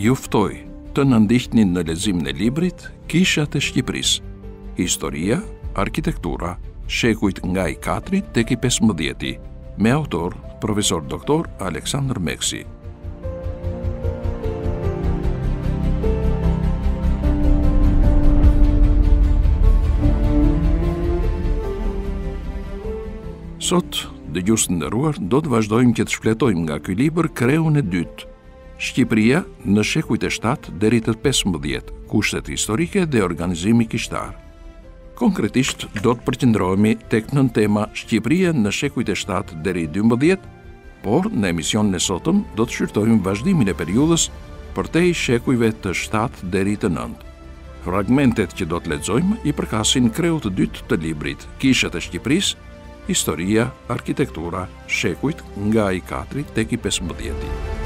juftoj të nëndihni në lezim në librit Kishat e Shqipëris, Historia, Arkitektura, Shekujt nga i 4 të ki 15, me autor profesor doktor Aleksandr Meksi. Sot, dhe gjusë të ndëruar, do të vazhdojmë këtë shfletojmë nga këj libër kreun e dytë Shqipëria në shekujt e 7 deri të 15, kushtet historike dhe organizimi kishtar. Konkretisht, do të përqendrohemi tek nën tema Shqipëria në shekujt e 7 deri 12, por në emisionin e sotëm do të shqyrtojmë vazhdimin e periudhës për te i shekujve të 7 deri të 9. Fragmentet që do të lexojmë i përkasin kreut të dytë të librit, Kishët e Shqipërisë, Historia, Arkitektura, shekujt nga i 4 tek i 15.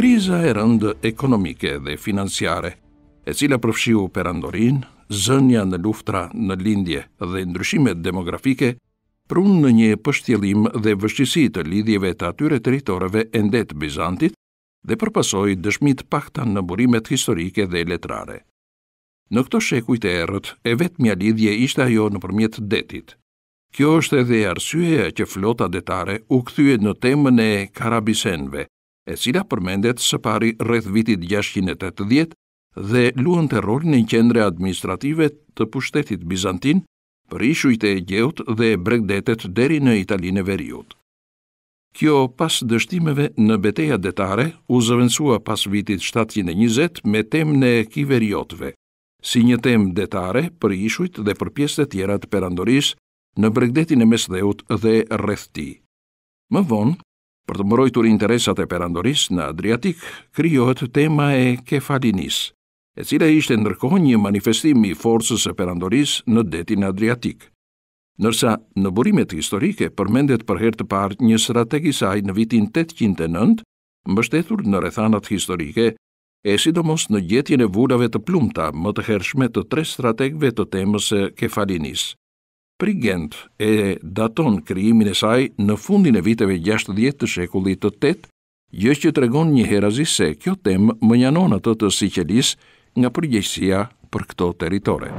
kriza e rëndë ekonomike dhe financiare, e cila përfshiu perandorin, zënja në luftra në lindje dhe ndryshimet demografike, prunë në një pështjelim dhe vështjësi të lidhjeve të atyre teritoreve endet Bizantit dhe përpasoj dëshmit pakta në burimet historike dhe letrare. Në këto shekujt e erët, e vetë mja lidhje ishte ajo në përmjet detit. Kjo është edhe arsyeja që flota detare u këthyet në temën e karabisenve, e cila përmendet së pari rreth vitit 680 dhe luën të rol në një qendre administrative të pushtetit Bizantin për ishujt e gjeut dhe bregdetet deri në Italinë e Veriut. Kjo pas dështimeve në beteja detare u zëvënsua pas vitit 720 me tem në kiveriotve, si një tem detare për ishujt dhe për pjeste tjera të perandoris në bregdetin e mesdheut dhe rrethti. Më vonë, Për të mbrojtur interesat e perandorisë në Adriatik, krijohet tema e Kefalinis, e cila ishte ndërkohë një manifestim i forcës së perandorisë në detin Adriatik. Ndërsa në burimet historike përmendet për herë të parë një strateg i saj në vitin 809, mbështetur në rrethanat historike, e sidomos në gjetjen e vulave të plumta më të hershme të tre strategëve të temës së Kefalinis. Prigent e daton krijimin e saj në fundin e viteve 60 të shekullit të 8, gjë jo që tregon një herazi se kjo tem më njanon atë të Sicilis nga përgjegjësia për këto territore.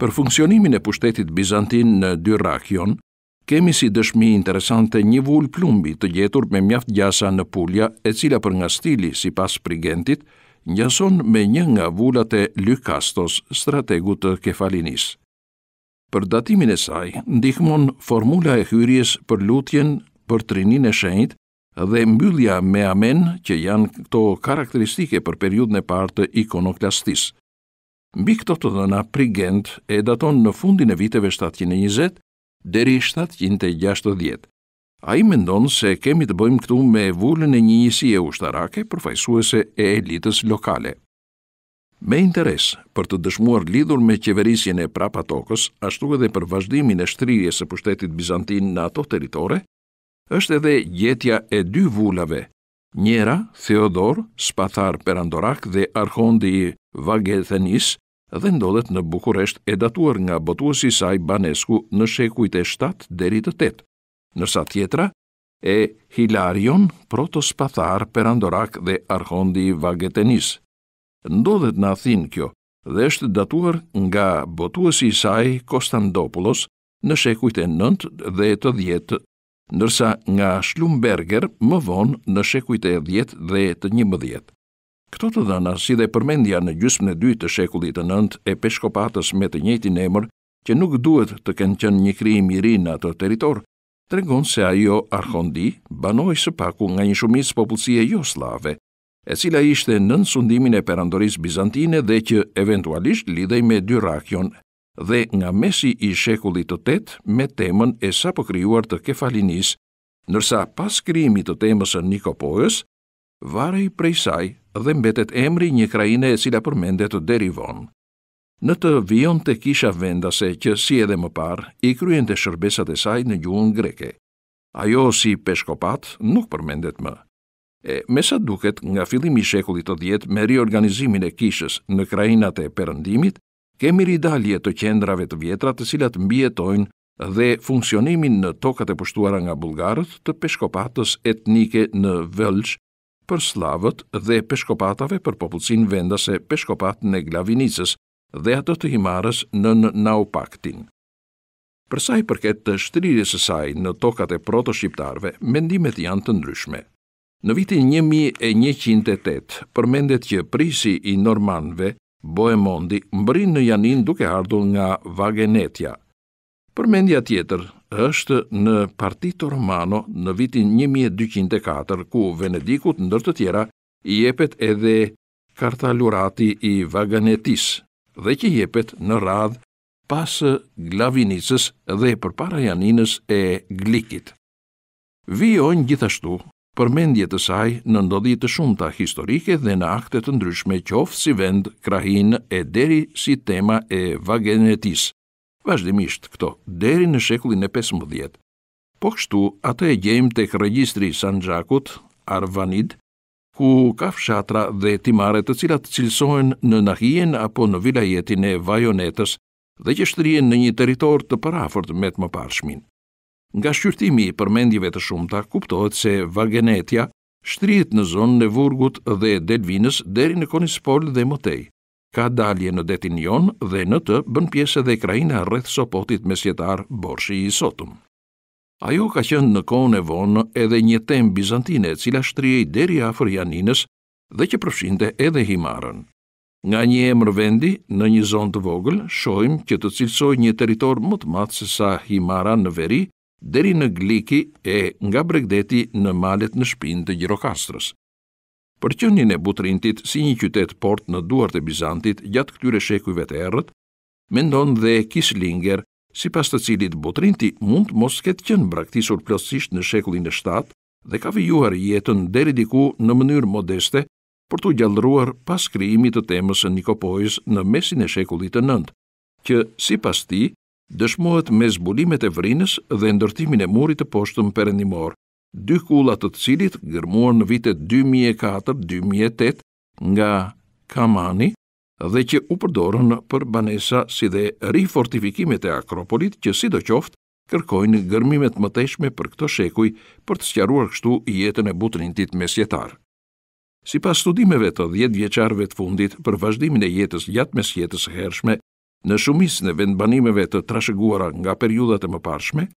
Për funksionimin e pushtetit Bizantin në Dyrrakion, kemi si dëshmi interesante një vull plumbi të gjetur me mjaft gjasa në pulja, e cila për nga stili si pas prigentit, njëson me një nga vullat e Lykastos, strategu të kefalinis. Për datimin e saj, ndihmon formula e hyrjes për lutjen për trinin e shenjit dhe mbyllja me amen që janë këto karakteristike për periud e partë të ikonoklastis. Mbi këto të dhëna, prigent e daton në fundin e viteve 720, deri 760. Ai mendon se kemi të bëjmë këtu me vulën e një njësie ushtarake përfaqësuese e elitës lokale. Me interes për të dëshmuar lidhur me qeverisjen e Prapatokës, ashtu edhe për vazhdimin e shtrirjes së pushtetit bizantin në ato teritore, është edhe gjetja e dy vulave. Njëra, Theodor, Spathar Perandorak dhe Arkondi Vagethenis, dhe ndodhet në Bukuresht e datuar nga botuës i saj Banesku në shekujt e 7 deri të 8. Nërsa tjetra, e Hilarion, Protospathar, pathar, perandorak dhe arhondi Vagetenis. Ndodhet në Athin kjo, dhe është datuar nga botuës i saj Kostandopoulos në shekujt e 9 dhe të 10, nërsa nga Shlumberger më vonë në shekujt e 10 dhe të 11. Këto të dhëna, si dhe përmendja në gjysmën e dytë të shekullit të nëndë e peshkopatës me të njëti emër, që nuk duhet të kënë qënë një kri i në atë teritor, tregon se ajo arhondi banoj së paku nga një shumis popullësie jo slave, e cila ishte nën sundimin e perandoris bizantine dhe që eventualisht lidej me dyrakion dhe nga mesi i shekullit të tet me temën e sa përkryuar të kefalinis, nërsa pas krimi të temës në Nikopojës, varej prej saj dhe mbetet emri një krajine e cila përmendet deri vonë. Në të vion të kisha vendase që si edhe më parë, i kryen të shërbesat e saj në gjuhën greke. Ajo si peshkopat nuk përmendet më. E, me sa duket, nga fillim i shekullit të djetë me riorganizimin e kishës në krajinat e përëndimit, kemi ridalje të qendrave të vjetra të cilat mbjetojnë dhe funksionimin në tokat e pushtuara nga bulgarët të peshkopatës etnike në vëlç për slavët dhe peshkopatave për popullsin vendase peshkopat në Glavinicës dhe ato të himarës në Naupaktin. Përsa i përket të shtrirës së saj në tokat e proto-shqiptarve, mendimet janë të ndryshme. Në vitin 1108, përmendet që prisi i Normanve, Boemondi, mbrin në janin duke ardhur nga Vagenetja. Përmendja tjetër, është në Partito Romano në vitin 1204, ku Venedikut ndër të tjera i jepet edhe Kartalurati i Vaganetis, dhe që i jepet në radh pas Glavinicës dhe përpara Janinës e Glikit. Vion gjithashtu përmendje të saj në ndodhi të shumta historike dhe në akte të ndryshme qoftë si vend, krahin e deri si tema e Vaganetis vazhdimisht këto, deri në shekullin e 15. Po kështu, atë e gjejmë të kërëgjistri San Gjakut, Arvanid, ku ka fshatra dhe timare të cilat cilësohen në nahien apo në vilajetin e vajonetës dhe që shtrien në një teritor të parafort me të më parshmin. Nga shqyrtimi i përmendjive të shumëta, kuptohet se vagenetja shtërit në zonë në vurgut dhe delvinës deri në konispol dhe motej ka dalje në detin jonë dhe në të bën pjesë dhe krajina rreth sopotit me sjetar borshi i sotum. Ajo ka qënë në kone vonë edhe një tem bizantine cila shtrije i deri afër janinës dhe që përfshinte edhe himarën. Nga një emër vendi, në një zonë të vogël, shojmë që të cilësoj një teritor më të matë se sa himara në veri, deri në gliki e nga bregdeti në malet në shpinë të gjirokastrës. Për qënjën e butrintit si një qytet port në duart e Bizantit gjatë këtyre shekujve të erët, mendon dhe Kislinger, si pas të cilit butrinti mund mos ketë qënë braktisur plësisht në shekullin e 7 dhe ka vijuar jetën deri diku në mënyrë modeste për të gjallruar pas kriimit të temës e Nikopojës në mesin e shekullit të 9, që si pas ti, dëshmohet me zbulimet e vrinës dhe ndërtimin e murit të poshtëm perendimor, dy kullat të cilit gërmuar në vitet 2004-2008 nga Kamani dhe që u përdorën për banesa si dhe rifortifikimet e Akropolit që si do qoftë kërkojnë gërmimet më teshme për këto shekuj për të sqaruar kështu jetën e butrintit mesjetar. Si pas studimeve të djetë vjeqarve të fundit për vazhdimin e jetës gjatë mesjetës hershme, në shumis në vendbanimeve të trasheguara nga periudat e më parshme,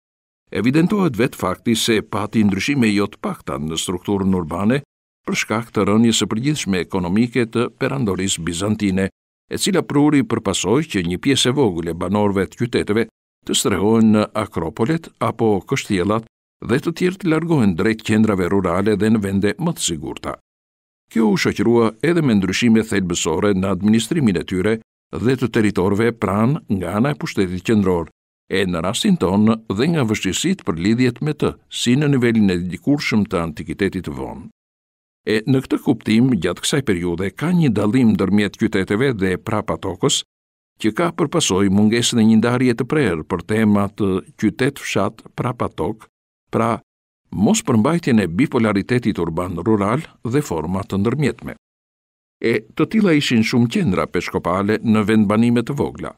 evidentohet vetë fakti se pati ndryshime jo të pakta në strukturën urbane për shkak të rënjës së përgjithshme ekonomike të perandorisë bizantine, e cila pruri përpasoi që një pjesë e vogël e banorëve të qyteteve të strehohen në akropolet apo kështjellat dhe të tjerë të largohen drejt qendrave rurale dhe në vende më të sigurta. Kjo u shoqërua edhe me ndryshime thelbësore në administrimin e tyre dhe të territorëve pranë nga ana e pushtetit qendror e në rastin ton dhe nga vështisit për lidhjet me të, si në nivelin e dikur shumë të antikitetit vonë. E në këtë kuptim, gjatë kësaj periude, ka një dalim dërmjet qyteteve dhe pra patokës, që ka përpasoj munges në një ndarje të prerë për temat qytet fshat pra patok, pra mos përmbajtjen e bipolaritetit urban rural dhe format të ndërmjetme. E të tila ishin shumë qendra peshkopale në vendbanimet të vogla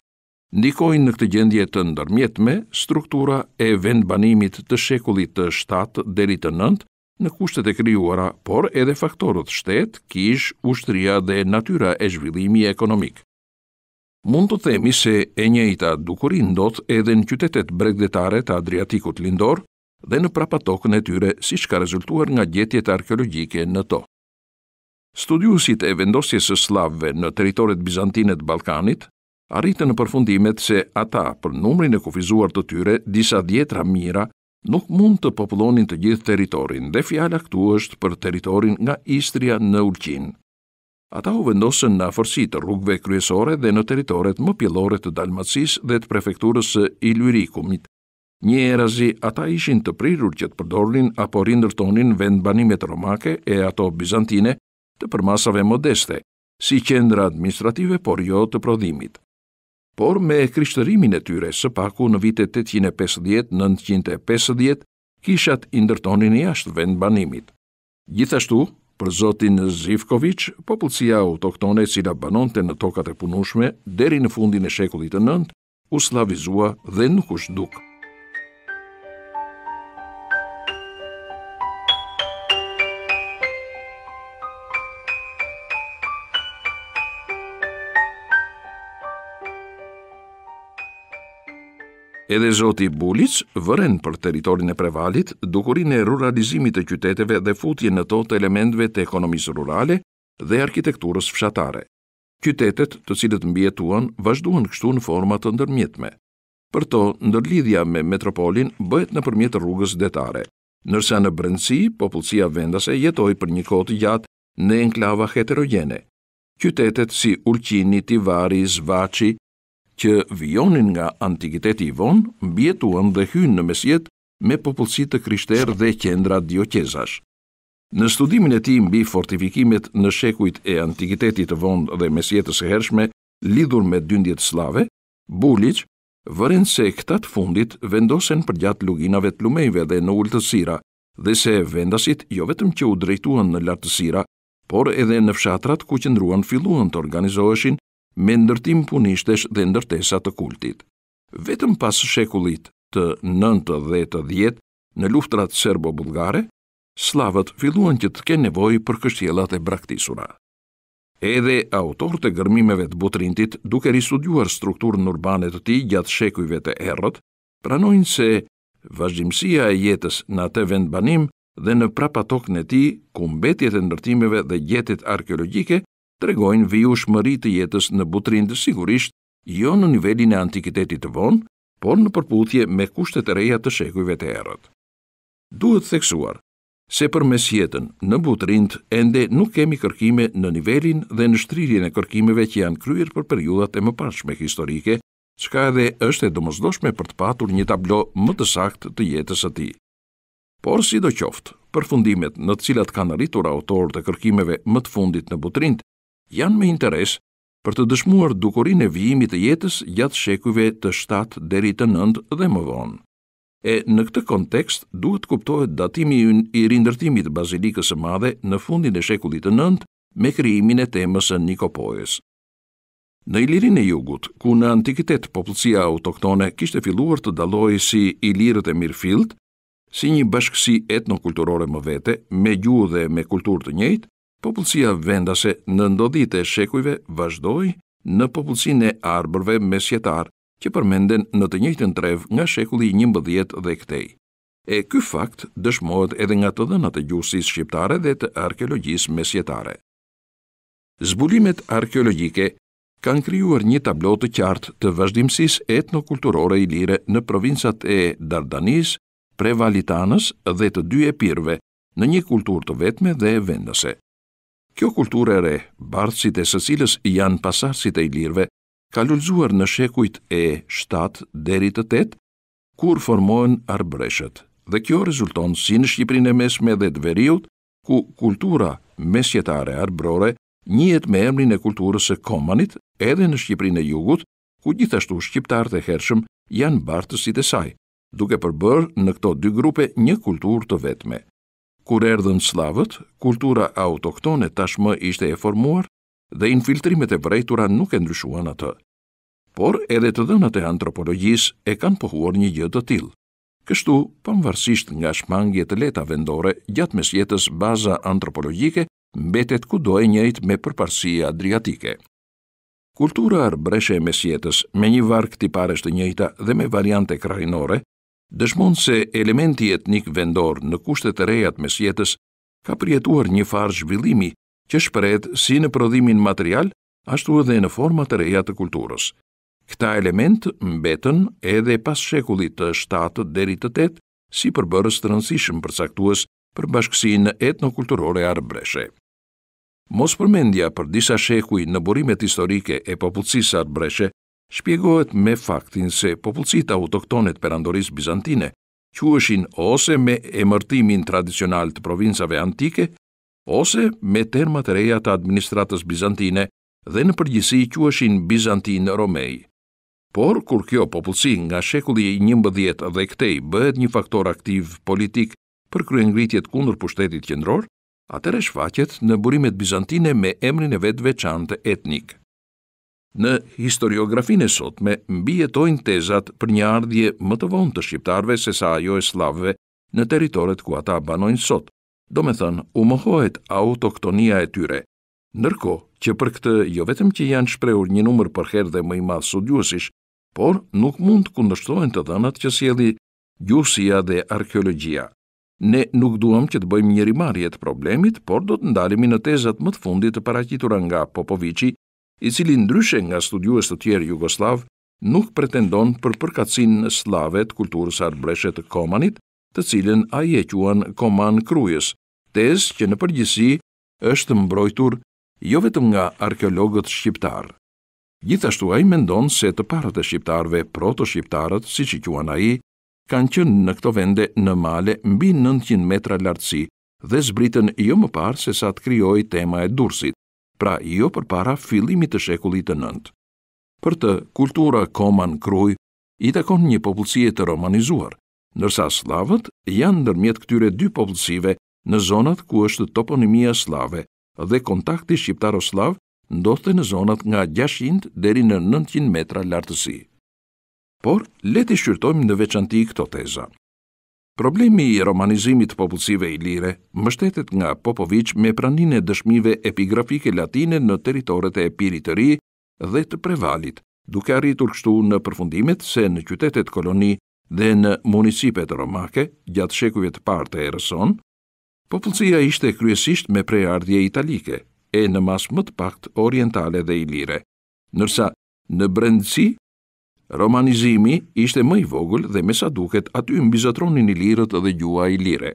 ndikojnë në këtë gjendje të ndërmjetme struktura e vendbanimit të shekullit të 7 deri të 9 në kushtet e krijuara, por edhe faktorët shtet, kish, ushtria dhe natyra e zhvillimi ekonomik. Mund të themi se e njëjta dukuri ndodh edhe në qytetet bregdetare të Adriatikut Lindor dhe në prapatokën e tyre, siç ka rezultuar nga gjetjet arkeologjike në to. Studiusit e vendosjes e slavve në territoret bizantine të Ballkanit arritën në përfundimet se ata, për numrin e kufizuar të tyre, disa djetra mira, nuk mund të popullonin të gjithë teritorin, dhe fjala këtu është për teritorin nga Istria në Ulqin. Ata u vendosën në afërsi të rrugve kryesore dhe në teritoret më pjellore të Dalmacisë dhe të prefekturës së Ilirikut. Një erazi ata ishin të prirur që të përdornin apo rindërtonin vend banimet romake e ato bizantine të përmasave modeste, si qendra administrative por jo të prodhimit por me kryshtërimin e tyre së paku në vite 850-950 kishat indërtonin i ashtë vend banimit. Gjithashtu, për Zotin Zivkoviç, popullësia si cila banonte në tokat e punushme deri në fundin e shekullit e nëndë u slavizua dhe nuk është dukë. Edhe Zoti Bulic vëren për teritorin e prevalit, dukurin e ruralizimit të qyteteve dhe futje në to të elementve të ekonomisë rurale dhe arkitekturës fshatare. Qytetet të cilët mbjetuan vazhduan kështu në format të ndërmjetme. Për to, ndërlidhja me metropolin bëhet në përmjet rrugës detare, nërsa në brëndësi, popullësia vendase jetoj për një kotë gjatë në enklava heterogene. Qytetet si Urqini, Tivari, Zvaci, që vionin nga antikiteti i vonë, mbjetuan dhe hynë në mesjet me popullësit të krishterë dhe qendra diokezash. Në studimin e ti mbi fortifikimet në shekuit e antikitetit të vonë dhe mesjetës e hershme, lidhur me dyndjet slave, Bulic vërën se këta të fundit vendosen për gjatë luginave të lumejve dhe në ullëtësira, dhe se vendasit jo vetëm që u drejtuan në lartësira, por edhe në fshatrat ku qëndruan filluan të organizoheshin me ndërtim punishtesh dhe ndërtesa të kultit. Vetëm pas shekullit të 9 dhe të 10 në luftrat serbo-bulgare, slavët filluan që të ke nevoj për kështjelat e braktisura. Edhe autor të gërmimeve të butrintit, duke risudjuar strukturën në urbanet të ti gjatë shekujve të erët, pranojnë se vazhdimësia e jetës në atë vendbanim dhe në prapatok në ti, ku mbetjet e ndërtimeve dhe jetit arkeologike, tregojnë viju shmëri të jetës në butrin dhe sigurisht, jo në nivelin e antikitetit të vonë, por në përputhje me kushtet e reja të shekujve të erët. Duhet theksuar, se për mes jetën në butrind ende nuk kemi kërkime në nivelin dhe në shtrirjen e kërkimeve që janë kryer për periudat e mëparshme historike, çka edhe është e domosdoshme për të patur një tablo më të saktë të jetës së tij. Por sidoqoftë, përfundimet në të cilat kanë arritur autorët e kërkimeve më të fundit në butrind janë me interes për të dëshmuar dukurin e vijimit të jetës gjatë shekujve të 7 deri të 9 dhe më vonë. E në këtë kontekst duhet kuptohet datimi i rindërtimit të bazilikës së madhe në fundin e shekullit të 9 me krijimin e temës së Nikopoes. Në Ilirin e Jugut, ku në antikitet popullësia autoktone kishte filluar të dallohej si Ilirët e Mirfield, si një bashkësi etnokulturore më vete, me gjuhë dhe me kulturë të njëjtë, popullësia vendase në ndodhit e shekujve vazhdoj në popullësin e arbërve mesjetar që përmenden në të njëjtën trev nga shekulli 11 dhe këtej. E ky fakt dëshmohet edhe nga të dhënat e gjusis shqiptare dhe të arkeologjisë mesjetare. Zbulimet arkeologjike kanë krijuar një tablot të qartë të vazhdimësisë etnokulturore ilire në provincat e Dardanis, Prevalitanës dhe të dy epirve në një kulturë të vetme dhe vendase. Kjo kulturë e re, bardhësit e së cilës janë pasardhësit e ilirëve, ka lulëzuar në shekujt e 7 deri të 8, kur formohen arbëreshët. Dhe kjo rezulton si në Shqipërinë e Mesme dhe të Veriut, ku kultura mesjetare arbërore njihet me emrin e kulturës së Komanit, edhe në Shqipërinë e Jugut, ku gjithashtu shqiptarët e hershëm janë bardhësit e saj, duke përbërë në këto dy grupe një kulturë të vetme. Kur erdhën slavët, kultura autoktone tashmë ishte e formuar dhe infiltrimet e vrejtura nuk e ndryshuan atë. Por edhe të dhënat e antropologjisë e kanë pohuar një gjë të tillë. Kështu, pavarësisht nga shmangjet e leta vendore gjatë mesjetës baza antropologjike mbetet kudo e njëjtë me përparësi adriatike. Kultura arbreshe e mesjetës me një varg tiparesh të njëjta dhe me variante krahinore dëshmonë se elementi etnik vendor në kushtet e rejat mes jetës ka prietuar një farë zhvillimi që shpërret si në prodhimin material ashtu edhe në forma të reja të kulturës. Këta element mbetën edhe pas shekullit të 7 deri të 8 si përbërës të rëndësishëm për saktuës për bashkësinë etnokulturore arbreshe. Mos përmendja për disa shekuj në burimet historike e popullësisë arbreshe shpjegohet me faktin se popullësit autoktonet për andoris bizantine ëshin ose me emërtimin tradicional të provinsave antike, ose me termat reja të administratës bizantine dhe në përgjësi ëshin bizantin romej. Por, kur kjo popullësi nga shekulli i njëmbëdhjet dhe këtej bëhet një faktor aktiv politik për kryengritjet kundër pushtetit kjendror, atër e shfaqet në burimet bizantine me emrin e vetë veçantë etnikë. Në historiografinë e me mbijetojnë tezat për një ardhje më të vonë të shqiptarëve se sa ajo e slavve në territoret ku ata banojnë sot. Do me thënë, u mohohet autoktonia e tyre. Ndërkohë, që për këtë jo vetëm që janë shprehur një numër për herë dhe më i madh studiosish, por nuk mund të kundërshtohen të dhënat që sjelli gjusia dhe arkeologjia. Ne nuk duam që të bëjmë një rimarrje të problemit, por do të ndalemi në tezat më të fundit të paraqitura nga Popoviçi, i cili ndryshe nga studiues të tjerë jugoslav, nuk pretendon për përkatësin në slave të kulturës arbreshe të komanit, të cilën a e quan koman krujës, tez që në përgjësi është mbrojtur jo vetëm nga arkeologët shqiptarë. Gjithashtu a i mendon se të parët e shqiptarëve, proto-shqiptarët, si që quan a i, kanë qënë në këto vende në male mbi 900 metra lartësi dhe zbritën jo më parë se sa të kryoj tema e dursit pra jo për para fillimit të shekullit të nëndë. Për të kultura koman kruj, i takon një popullësie të romanizuar, nërsa slavët janë nërmjet këtyre dy popullësive në zonat ku është toponimia slave dhe kontakti shqiptaro-slav ndodhte në zonat nga 600 deri në 900 metra lartësi. Por, leti shqyrtojmë në veçanti këto teza. Problemi i romanizimit popullsive ilire mbështetet nga Popovic me pranin e dëshmive epigrafike latine në teritorët e ri dhe të prevalit, duke arritur kështu në përfundimet se në qytetet koloni dhe në municipet romake, gjatë shekujve të parë të erëson, popullësia ishte kryesisht me preardje italike, e në mas më të pakt orientale dhe ilire, nërsa në brendësi Romanizimi ishte më i vogël dhe me sa duket aty mbizatronin i lirët dhe gjua i lire.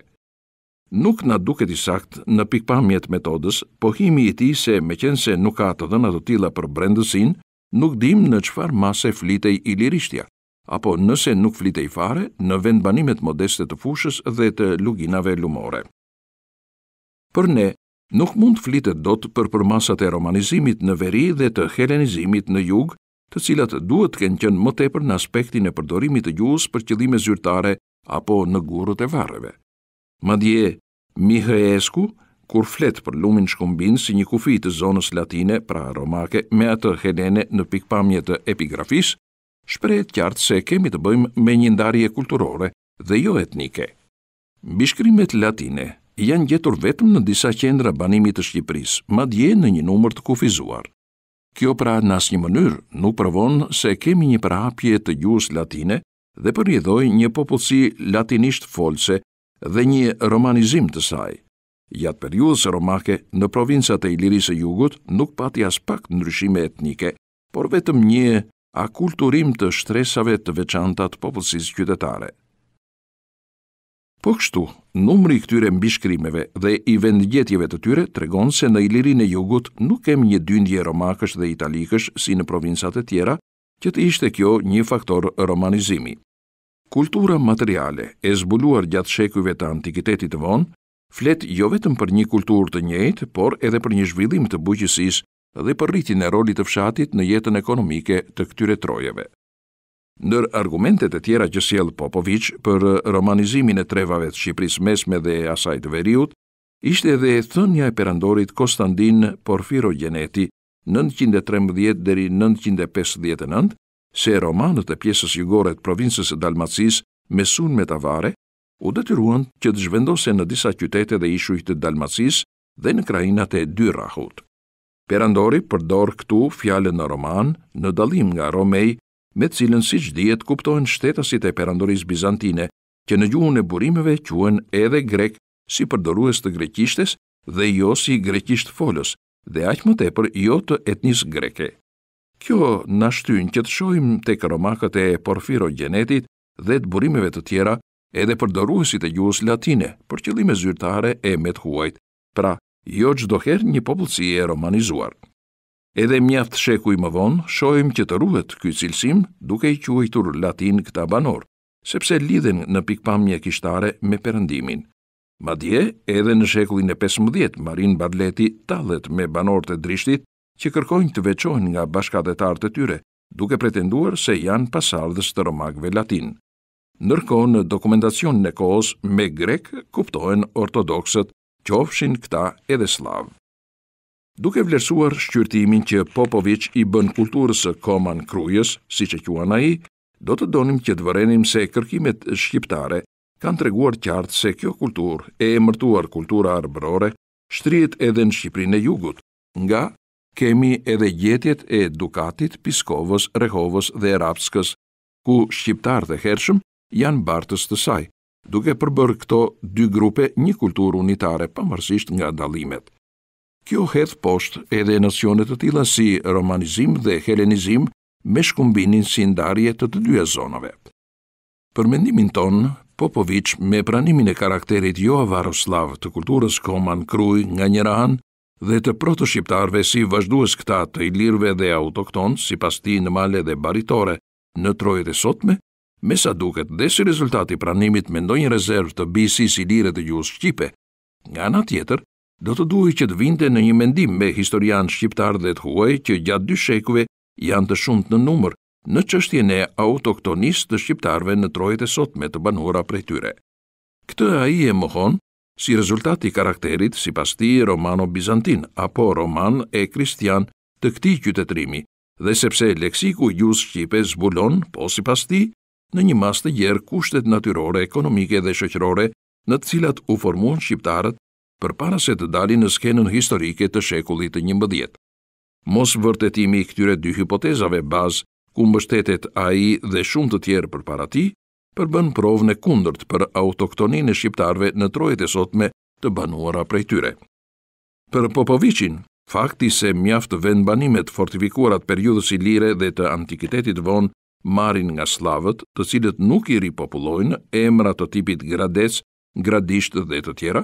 Nuk na duket i sakt në pikpamjet metodës, pohimi i ti se me qenë se nuk ka të dhëna të tila për brendësin, nuk dim në qfar mase flitej i lirishtja, apo nëse nuk flitej fare në vendbanimet modeste të fushës dhe të luginave lumore. Për ne, nuk mund flitet dot për përmasat e romanizimit në veri dhe të helenizimit në jug, të cilat duhet të kenë qenë më tepër në aspektin e përdorimit të gjuhës për qëllime zyrtare apo në gurët e varreve. Madje Mihaescu kur flet për lumin shkumbin si një kufi të zonës latine, pra romake, me atë helene në pikpamje të epigrafis, shprehet qartë se kemi të bëjmë me një ndarje kulturore dhe jo etnike. Bishkrimet latine janë gjetur vetëm në disa qendra banimit të Shqipërisë, madje në një numër të kufizuar. Kjo pra në asë një mënyrë nuk përvon se kemi një prapje të gjus latine dhe përjedhoj një popullësi latinisht folse dhe një romanizim të saj. Gjatë periudës romake në provincat e Ilirisë e Jugut nuk pati as pak ndryshime etnike, por vetëm një akulturim të shtresave të veçantat popullësis qytetare. Po kështu, numri i këtyre mbishkrimeve dhe i vendgjetjeve të tyre të se në ilirin e jugut nuk kem një dyndje romakësh dhe italikësh si në provinsat e tjera, që të ishte kjo një faktor romanizimi. Kultura materiale e zbuluar gjatë shekujve të antikitetit të vonë, flet jo vetëm për një kultur të njëjtë, por edhe për një zhvillim të buqësis dhe për rritin e rolit të fshatit në jetën ekonomike të këtyre trojeve. Ndër argumentet e tjera që sjell Popovic për romanizimin e trevave të Shqipërisë mesme dhe asaj të veriut, ishte edhe thënia e perandorit Konstantin Porfirogeneti 913 deri 959 se romanët e pjesës jugore të provincës së Dalmacis me sun me tavare u detyruan që të zhvendosen në disa qytete dhe ishuj të Dalmacis dhe në krainat e dy Perandori përdor këtu fjalën në roman në dallim nga Romei me cilën si që djetë kuptohen shtetasit e perandoris Bizantine, që në gjuhën e burimeve quen edhe grek si përdorues të greqishtes dhe jo si greqisht folos, dhe aqë më tepër jo të etnis greke. Kjo në shtynë që të shojmë të këromakët e porfiro gjenetit dhe të burimeve të tjera edhe përdoruesit e gjuhës latine për qëllime zyrtare e methuajt, pra jo gjdoher një popullësi e romanizuar. Edhe mjaft shekuj më vonë, shohim që të ruhet ky cilësim duke i quajtur latin këta banor, sepse lidhen në pikpamje kishtare me perëndimin. Madje edhe në shekullin e 15, Marin Badleti tallet me banorët e Drishtit që kërkojnë të veçohen nga bashkëdetarët e tyre, duke pretenduar se janë pasardhës të romakëve latin. Ndërkohë në dokumentacionin e kohës me grek kuptohen ortodoksët, qofshin këta edhe slavë. Duke vlerësuar shqyrtimin që Popovic i bën kulturës së Koman Krujës, si që quan ai, do të donim që të vërenim se kërkimet shqiptare kanë të reguar qartë se kjo kultur e emërtuar kultura arbërore shtrihet edhe në Shqiprinë e Jugut, nga kemi edhe gjetjet e Dukatit, Piskovës, Rehovës dhe Rapskës, ku shqiptarë e hershëm janë bartës të saj, duke përbërë këto dy grupe një kulturë unitare, pamërsisht nga dalimet kjo hedhë post edhe nësjonet të tila si romanizim dhe helenizim me shkumbinin si ndarje të të dy zonave. Për mendimin ton, Popovic me pranimin e karakterit jo avaroslav të kulturës koman kruj nga njëra anë dhe të proto-shqiptarve si vazhdues këta të ilirve dhe autokton si pas ti në male dhe baritore në trojët e sotme, me sa duket dhe si rezultati pranimit me ndonjë rezervë të si ilire të ju shqipe, nga nga tjetër, do të duhi që të vinte në një mendim me historian shqiptar dhe të huaj që gjatë dy shekve janë të shumët në numër në qështjene autoktonis të shqiptarve në trojët e sot me të banura prej tyre. Këtë a i e mohon si rezultat i karakterit si pas ti romano-bizantin apo roman e kristian të këti qytetrimi dhe sepse leksiku i gjusë Shqipe zbulon, po si pas ti, në një mas të gjerë kushtet natyrore, ekonomike dhe shëqërore në të cilat u formuan Shqiptarët për para se të dali në skenën historike të shekullit të një mbëdjet. Mos vërtetimi i këtyre dy hipotezave bazë, ku mbështetet a i dhe shumë të tjerë për para ti, përbën provë në kundërt për autoktonin e shqiptarve në trojët e sotme të banuara prej tyre. Për Popovicin, fakti se mjaftë vendbanimet fortifikuarat periudës i lire dhe të antikitetit vonë marin nga slavët, të cilët nuk i ripopulojnë emra të tipit gradec, gradisht dhe të tjera,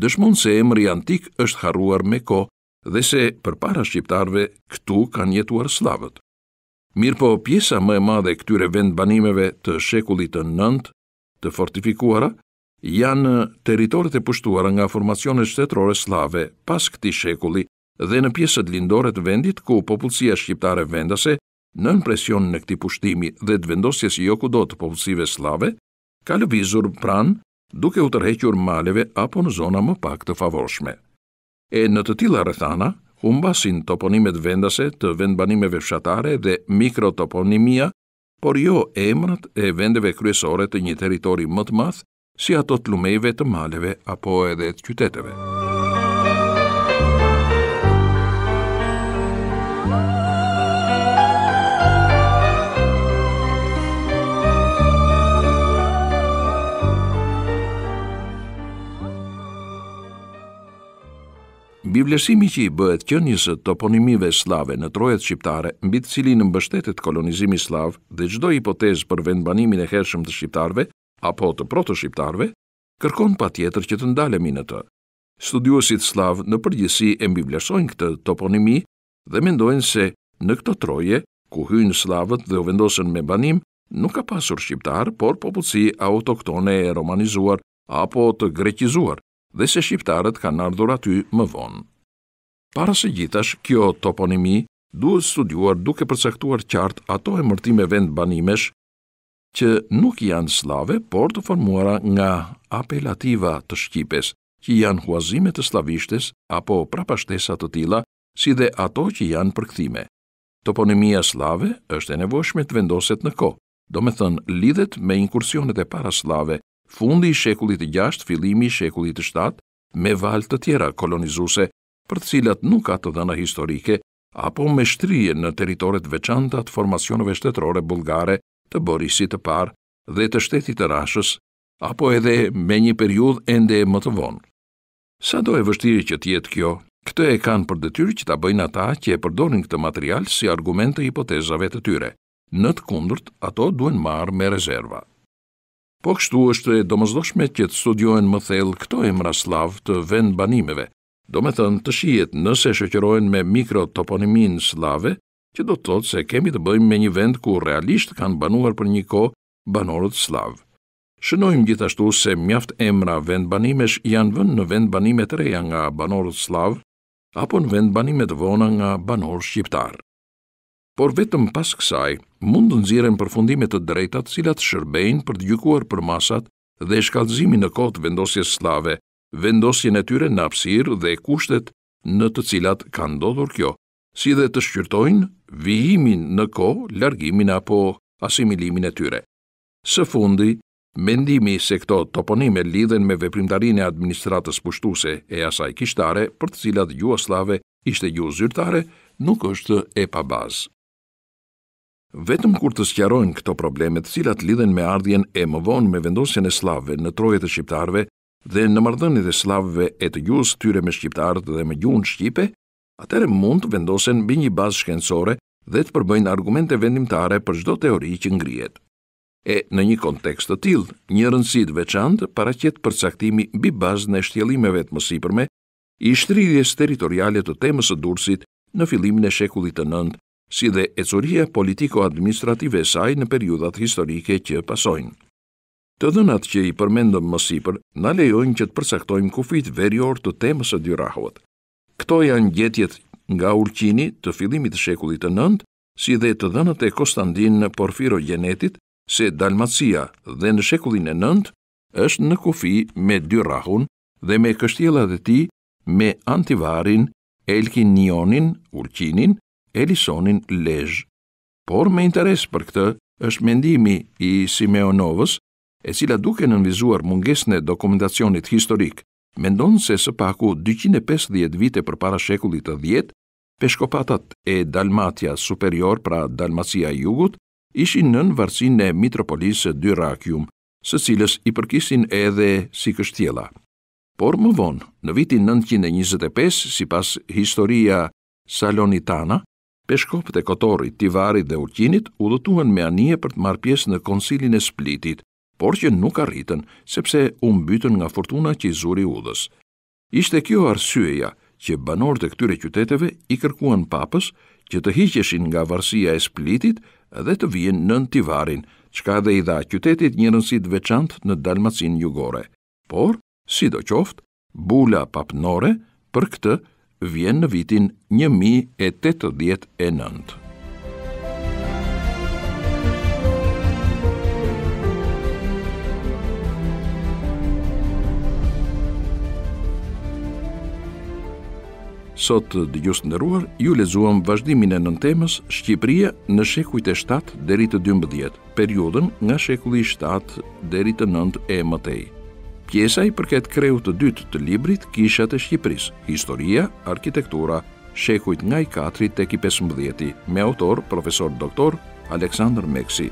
dëshmon se emri antik është haruar me ko dhe se për para shqiptarve këtu kanë jetuar slavët. Mirë po pjesa më e madhe këtyre vendbanimeve të shekullit të nëndë të fortifikuara, janë teritorit e pushtuara nga formacionet shtetërore slave pas këti shekulli dhe në pjesët lindore të vendit ku popullësia shqiptare vendase në nëmpresion në këti pushtimi dhe të vendosjes i jo kudo të popullësive slave, ka lëvizur pran duke u tërhequr maleve apo në zona më pak të favorshme. E në të tilla rrethana humbasin toponimet vendase të vendbanimeve fshatare dhe mikrotoponimia, por jo emrat e vendeve kryesore të një territori më të madh, si ato të lumeve të maleve apo edhe të qyteteve. Muzika Biblesimi që i bëhet kjo njësë toponimive slave në trojet shqiptare, mbi të cilin në mbështetet kolonizimi slav dhe gjdo hipotez për vendbanimin e hershëm të shqiptarve, apo të proto shqiptarve, kërkon pa tjetër që të ndalemi në të. Studiosit slav në përgjësi e mbi këtë toponimi dhe mendojnë se në këto troje, ku hynë slavët dhe u vendosën me banim, nuk ka pasur shqiptar, por popullësi autoktone e romanizuar apo të greqizuar, dhe se shqiptarët kanë ardhur aty më vonë. Para së gjithash, kjo toponimi duhet studuar duke përcaktuar qartë ato emërtime vend banimesh që nuk janë slave, por të formuara nga apelativa të shqipes, që janë huazime të slavishtes apo prapashtesa të tila, si dhe ato që janë përkthime. Toponimia slave është e nevojshme të vendoset në ko, do me thënë lidhet me inkursionet e para slave, fundi i shekullit të gjashtë, filimi i shekullit të shtatë, me val të tjera kolonizuse, për të cilat nuk ka të dhëna historike, apo me shtrije në teritorit veçanta të formacionove shtetrore bulgare të Borisit të parë dhe të shtetit të rashës, apo edhe me një periudh ende më të vonë. Sa do e vështirë që tjetë kjo, këtë e kanë për detyrë që ta bëjnë ata që e përdorin këtë material si argument të hipotezave të tyre. Në të kundërt, ato duen marë me rezerva. Po kështu është e domëzdoshme që të studiojnë më thellë këto emra slav të vend banimeve. Do me thënë të shijet nëse shëqerojnë me mikro toponimin slave, që do të thotë se kemi të bëjmë me një vend ku realisht kanë banuar për një ko banorët slav. Shënojmë gjithashtu se mjaft emra vend banimesh janë vën në vend banimet reja nga banorët slav, apo në vend banimet vona nga banorë shqiptarë por vetëm pas kësaj mund të nxjerrin përfundime të drejta të cilat shërbejnë për të gjykuar për masat dhe shkallëzimin në kohë të vendosjes slave, vendosjen e tyre në hapësirë dhe kushtet në të cilat ka ndodhur kjo, si dhe të shqyrtojnë vijimin në kohë, largimin apo asimilimin e tyre. Së fundi, mendimi se këto toponime lidhen me veprimtarinë e administratës pushtuese e asaj kishtare për të cilat Jugoslave ishte gjuhë zyrtare, nuk është e pa bazë. Vetëm kur të sqarojnë këto problemet, cilat lidhen me ardhjen e më vonë me vendosjen e slavëve në trojet e shqiptarëve dhe në marrëdhënien e slavëve e të gjuhës tyre me shqiptarët dhe me gjuhën shqipe, atëherë mund të vendosen mbi një bazë shkencore dhe të përbëjnë argumente vendimtare për çdo teori që ngrihet. E në një kontekst të tillë, një rëndësi të veçantë paraqet përcaktimi mbi bazën e shtjellimeve të mësipërme i shtrirjes territoriale të temës së Durrësit në fillimin e shekullit të si dhe ecuria politiko-administrative e saj në periudat historike që pasojnë. Të dhënat që i përmendëm më sipër na lejojnë që të përcaktojmë kufit verior të temës së dyrahot. Kto janë gjetjet nga Ulqini të fillimit të shekullit të 9, si dhe të dhënat e Konstantin Porfiro Gjenetit se Dalmacia dhe në shekullin e 9 është në kufi me dyrahun dhe me kështjellat e tij me Antivarin, Elkinionin, Ulqinin, e lisonin lezh. Por me interes për këtë është mendimi i Simeonovës, e cila duke nënvizuar mungesën e dokumentacionit historik, mendon se së paku 250 vite për para shekullit të djetë, peshkopatat e Dalmatia Superior pra Dalmacia Jugut ishin nën varsin e mitropolisë Dyrakium, së cilës i përkisin edhe si kështjela. Por më vonë, në vitin 925, si pas historia Salonitana, Peshkopët e Kotorrit, Tivarit dhe Urqinit udhëtuan me anije për të marrë pjesë në Konsilin e Splitit, por që nuk arritën sepse u mbytën nga fortuna që i zuri udhës. Ishte kjo arsyeja që banorët e këtyre qyteteve i kërkuan Papës që të hiqeshin nga varësia e Splitit dhe të vijnë në Tivarin, çka dhe i dha qytetit një rëndësi të veçantë në dalmacin jugore. Por, sidoqoftë, bula papnore për këtë vjen në vitin 1889. Sot dhe gjusë ndëruar, ju lezuam vazhdimin e nën temës Shqipëria në shekujt e 7 deri të 12, periodën nga shekulli 7 deri të 9 e mëtej. Pjesa i përket kreu të dytë të librit Kishat e Shqipëris, Historia, Arkitektura, Shekujt nga i 4 të ki 15-ti, me autor, profesor doktor, Aleksandr Meksi.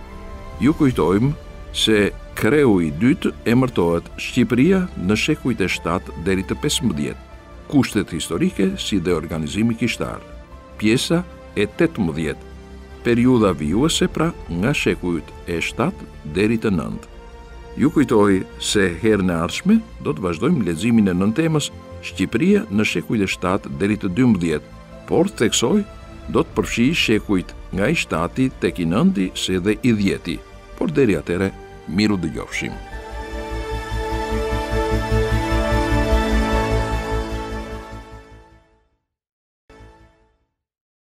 Ju kujtojmë se kreu i dytë e mërtohet Shqipëria në shekujt e 7 deri të 15 kushtet historike si dhe organizimi kishtar. Pjesa e 18 periuda vijuese pra nga shekujt e 7 deri të 9 Ju kujtoj se herë në arshme do të vazhdojmë lezimin e nën temës Shqipëria në shekujt e 7 dheri të 12, por të theksoj do të përfshi shekujt nga i 7 të kinëndi se dhe i 10, por dheri atere miru dhe gjofshimë.